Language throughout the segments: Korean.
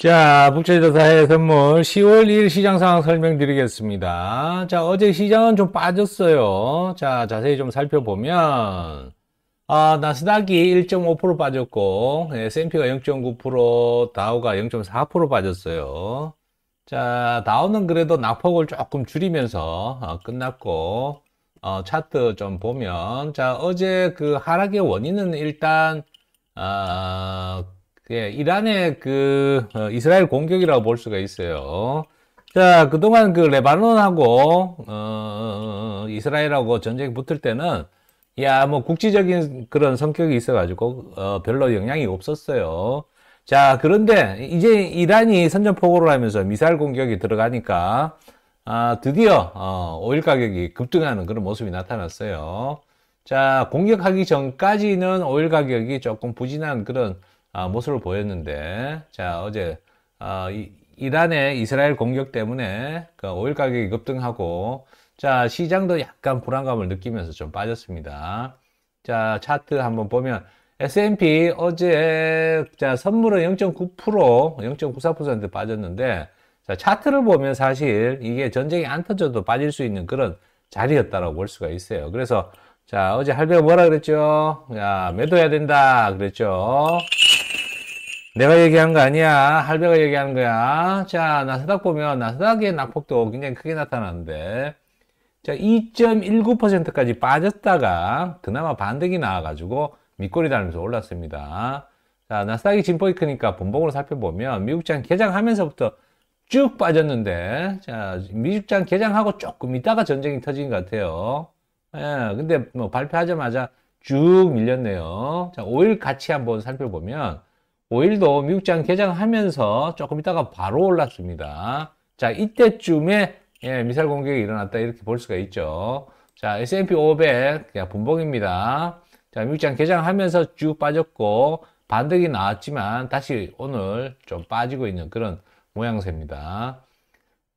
자, 북채지도사의 선물 10월 1일 시장 상황 설명드리겠습니다. 자, 어제 시장은 좀 빠졌어요. 자, 자세히 좀 살펴보면 아, 나스닥이 1.5% 빠졌고 네, S&P가 0.9%, 다우가 0.4% 빠졌어요. 자, 다우는 그래도 낙폭을 조금 줄이면서 어, 끝났고 어, 차트 좀 보면 자, 어제 그 하락의 원인은 일단 아, 예, 이란의 그 어, 이스라엘 공격이라고 볼 수가 있어요. 자, 그동안 그 레바논하고 어, 이스라엘하고 전쟁이 붙을 때는 야, 뭐 국지적인 그런 성격이 있어가지고 어, 별로 영향이 없었어요. 자, 그런데 이제 이란이 선전포고를 하면서 미사일 공격이 들어가니까 아, 드디어 어, 오일 가격이 급등하는 그런 모습이 나타났어요. 자 공격하기 전까지는 오일 가격이 조금 부진한 그런 아, 모습을 보였는데 자 어제 아, 이, 이란의 이스라엘 공격 때문에 그 오일 가격이 급등하고 자 시장도 약간 불안감을 느끼면서 좀 빠졌습니다 자 차트 한번 보면 S&P 어제 자 선물은 0.9% 0.94% 빠졌는데 자 차트를 보면 사실 이게 전쟁이 안 터져도 빠질 수 있는 그런 자리였다라고 볼 수가 있어요 그래서 자, 어제 할배가 뭐라 그랬죠? 야, 매도해야 된다. 그랬죠? 내가 얘기한 거 아니야. 할배가 얘기하는 거야. 자, 나스닥 보면 나스닥의 낙폭도 굉장히 크게 나타났는데 자, 2.19%까지 빠졌다가, 그나마 반등이 나와가지고, 밑꼬리 달면서 올랐습니다. 자, 나스닥이 진폭이 크니까 본봉으로 살펴보면, 미국장 개장하면서부터 쭉 빠졌는데, 자, 미국장 개장하고 조금 있다가 전쟁이 터진 것 같아요. 예, 근데 뭐 발표하자마자 쭉 밀렸네요. 자, 5일 같이 한번 살펴보면 5일도 미국장 개장하면서 조금 있다가 바로 올랐습니다. 자, 이때쯤에 예, 미사일 공격이 일어났다 이렇게 볼 수가 있죠. 자, S&P 500 그냥 본봉입니다 자, 미국장 개장하면서 쭉 빠졌고 반등이 나왔지만 다시 오늘 좀 빠지고 있는 그런 모양새입니다.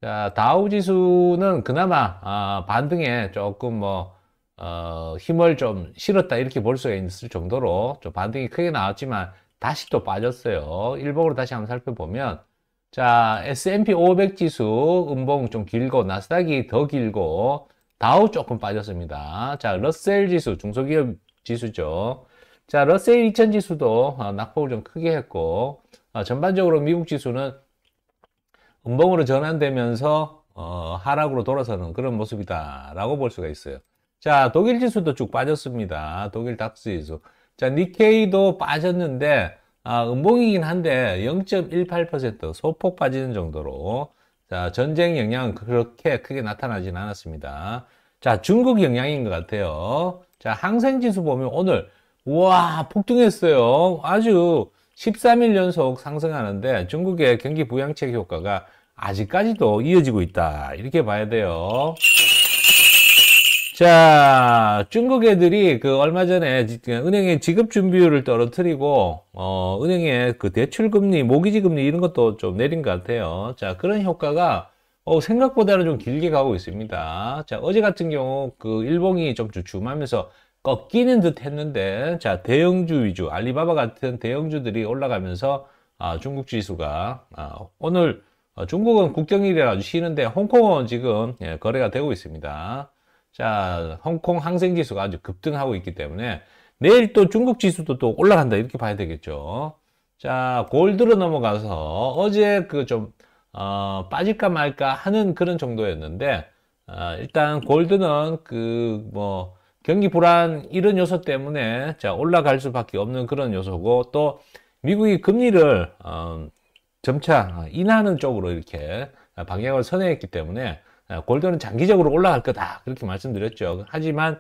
자, 다우 지수는 그나마 아, 반등에 조금 뭐 어, 힘을 좀 실었다 이렇게 볼 수가 있을 정도로 좀 반등이 크게 나왔지만 다시 또 빠졌어요. 일봉으로 다시 한번 살펴보면 자 S&P 500 지수 음봉 좀 길고 나스닥이 더 길고 다우 조금 빠졌습니다. 자 러셀 지수 중소기업 지수죠. 자 러셀 2000 지수도 어, 낙폭을 좀 크게 했고 어, 전반적으로 미국 지수는 음봉으로 전환되면서 어, 하락으로 돌아서는 그런 모습이다라고 볼 수가 있어요. 자, 독일 지수도 쭉 빠졌습니다. 독일 닥스 지수. 자, 니케이도 빠졌는데, 아, 음봉이긴 한데 0.18% 소폭 빠지는 정도로 자, 전쟁 영향은 그렇게 크게 나타나진 않았습니다. 자, 중국 영향인 것 같아요. 자, 항생지수 보면 오늘 우와 폭등했어요. 아주 13일 연속 상승하는데 중국의 경기 부양책 효과가 아직까지도 이어지고 있다. 이렇게 봐야 돼요. 자, 중국 애들이 그 얼마 전에 그 은행에 지급 준비율을 떨어뜨리고 어, 은행에그 대출 금리, 모기지 금리 이런 것도 좀 내린 것 같아요. 자, 그런 효과가 어, 생각보다는 좀 길게 가고 있습니다. 자, 어제 같은 경우 그 일봉이 좀 주춤하면서 꺾이는 듯 했는데 자, 대형주 위주, 알리바바 같은 대형주들이 올라가면서 아, 중국 지수가 아, 오늘 어, 중국은 국경일이라 쉬는데 홍콩은 지금 예, 거래가 되고 있습니다. 자, 홍콩 항생 지수가 아주 급등하고 있기 때문에 내일 또 중국 지수도 또 올라간다 이렇게 봐야 되겠죠. 자, 골드로 넘어가서 어제 그좀 어, 빠질까 말까 하는 그런 정도였는데 어, 일단 골드는 그 뭐 경기 불안 이런 요소 때문에 자 올라갈 수밖에 없는 그런 요소고 또 미국이 금리를 어, 점차 인하는 쪽으로 이렇게 방향을 선회했기 때문에 아, 골드는 장기적으로 올라갈 거다 그렇게 말씀드렸죠. 하지만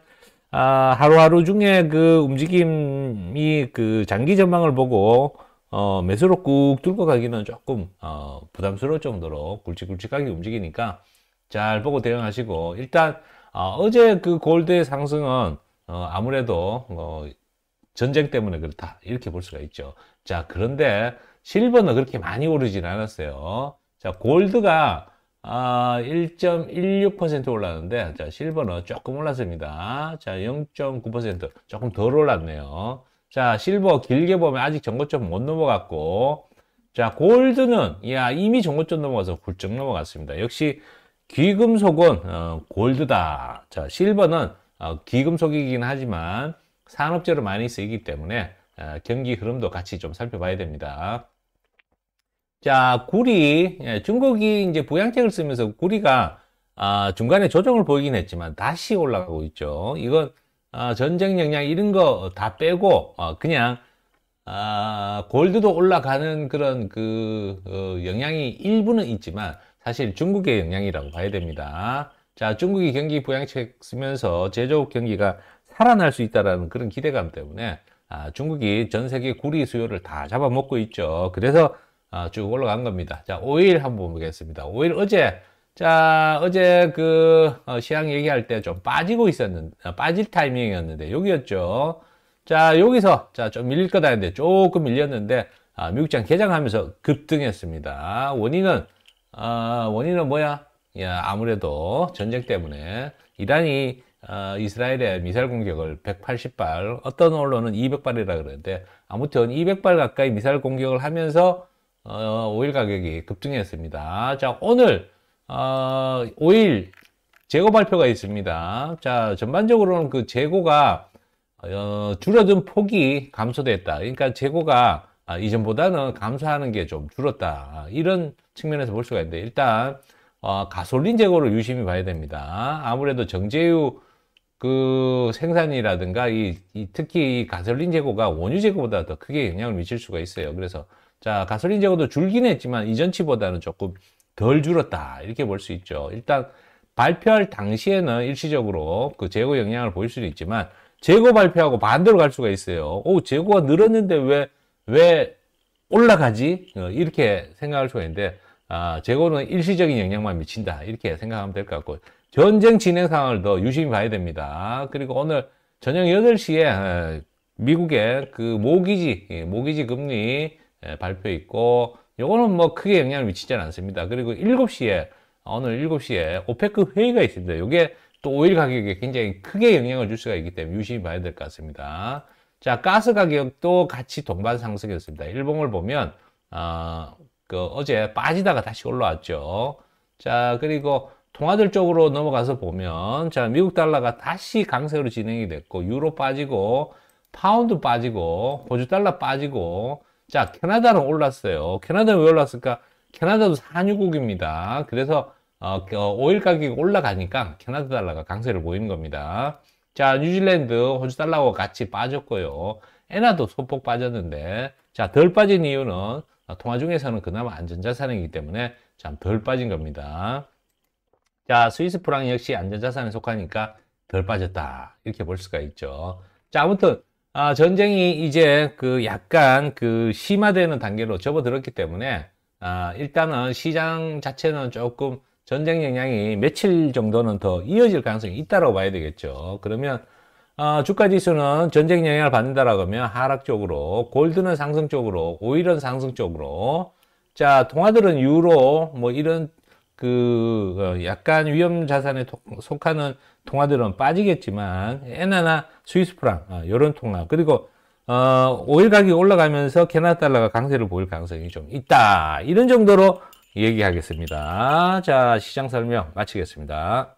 아, 하루하루 중에 그 움직임이 그 장기 전망을 보고 어, 매수로 꾹 뚫고 가기는 조금 어, 부담스러울 정도로 굵직굵직하게 움직이니까 잘 보고 대응하시고 일단 아, 어, 제그 골드의 상승은 어, 아무래도 어, 전쟁 때문에 그렇다 이렇게 볼 수가 있죠. 자 그런데 실버는 그렇게 많이 오르진 않았어요. 자 골드가 아, 1.16% 올랐는데 자, 실버는 조금 올랐습니다. 자, 0.9% 조금 덜 올랐네요. 자, 실버 길게 보면 아직 전고점 못 넘어갔고 자, 골드는 야, 이미 전고점 넘어가서 훌쩍 넘어갔습니다. 역시 귀금속은 어, 골드다. 자, 실버는 어, 귀금속이긴 하지만 산업재로 많이 쓰이기 때문에 어, 경기 흐름도 같이 좀 살펴봐야 됩니다. 자, 구리, 예, 중국이 이제 부양책을 쓰면서 구리가 아, 중간에 조정을 보이긴 했지만 다시 올라가고 있죠. 이건 아, 전쟁 영향 이런 거 다 빼고 아, 그냥 아, 골드도 올라가는 그런 그 어, 영향이 일부는 있지만 사실 중국의 영향이라고 봐야 됩니다. 자, 중국이 경기 부양책 쓰면서 제조업 경기가 살아날 수 있다라는 그런 기대감 때문에 아, 중국이 전 세계 구리 수요를 다 잡아먹고 있죠. 그래서 아, 쭉 올라간 겁니다. 자, 5일 한번 보겠습니다. 5일 어제 자 어제 그 어, 시향 얘기할 때 좀 빠지고 있었는데 아, 빠질 타이밍이었는데 여기였죠 자 여기서 자좀 밀릴 거다 했는데 조금 밀렸는데 아, 미국장 개장하면서 급등했습니다 원인은 아, 원인은 뭐야 야, 아무래도 전쟁 때문에 이란이 아, 이스라엘의 미사일 공격을 180발 어떤 언론은 200발이라 그러는데 아무튼 200발 가까이 미사일 공격을 하면서 어, 오일 가격이 급등했습니다. 자, 오늘 어, 오일 재고 발표가 있습니다. 자, 전반적으로는 그 재고가 어, 줄어든 폭이 감소됐다. 그러니까 재고가 아, 이전보다는 감소하는 게 좀 줄었다. 이런 측면에서 볼 수가 있는데 일단 어, 가솔린 재고를 유심히 봐야 됩니다. 아무래도 정제유 그 생산이라든가 이, 이 특히 이 가솔린 재고가 원유 재고보다 더 크게 영향을 미칠 수가 있어요. 그래서 자, 가솔린 재고도 줄긴 했지만 이전치보다는 조금 덜 줄었다. 이렇게 볼 수 있죠. 일단 발표할 당시에는 일시적으로 그 재고 영향을 보일 수도 있지만 재고 발표하고 반대로 갈 수가 있어요. 오, 재고가 늘었는데 왜, 왜 올라가지? 어, 이렇게 생각할 수가 있는데, 아, 재고는 일시적인 영향만 미친다. 이렇게 생각하면 될 것 같고, 전쟁 진행 상황을 더 유심히 봐야 됩니다. 그리고 오늘 저녁 8시에 미국의 그 모기지, 예, 모기지 금리 예, 발표 있고 요거는 뭐 크게 영향을 미치지 않습니다. 그리고 7시에 오늘 7시에 오페크 회의가 있습니다. 요게또 오일 가격에 굉장히 크게 영향을 줄 수가 있기 때문에 유심히 봐야 될 것 같습니다. 자, 가스 가격도 같이 동반 상승했습니다. 일봉을 보면 어, 그 어제 빠지다가 다시 올라왔죠. 자, 그리고 통화들 쪽으로 넘어가서 보면 자, 미국 달러가 다시 강세로 진행이 됐고 유로 빠지고 파운드 빠지고 호주 달러 빠지고 자, 캐나다는 올랐어요. 캐나다는 왜 올랐을까? 캐나다도 산유국입니다. 그래서 어, 오일 가격이 올라가니까 캐나다 달러가 강세를 보이는 겁니다. 자, 뉴질랜드, 호주 달러와 같이 빠졌고요. 엔화도 소폭 빠졌는데 자, 덜 빠진 이유는 어, 통화 중에서는 그나마 안전자산이기 때문에 참 덜 빠진 겁니다. 자, 스위스 프랑 역시 안전자산에 속하니까 덜 빠졌다. 이렇게 볼 수가 있죠. 자, 아무튼 아, 전쟁이 이제 그 약간 그 심화되는 단계로 접어들었기 때문에 아, 일단은 시장 자체는 조금 전쟁 영향이 며칠 정도는 더 이어질 가능성이 있다고 봐야 되겠죠. 그러면 어, 주가 지수는 전쟁 영향을 받는다라고 하면 하락 쪽으로, 골드는 상승 쪽으로, 오일은 상승 쪽으로, 자, 통화들은 유로, 뭐 이런 그 어, 약간 위험 자산에 속하는 통화들은 빠지겠지만 엔화나 스위스 프랑 이런 어, 통화 그리고 어, 오일 가격이 올라가면서 캐나다 달러가 강세를 보일 가능성이 좀 있다 이런 정도로 얘기하겠습니다 자 시장 설명 마치겠습니다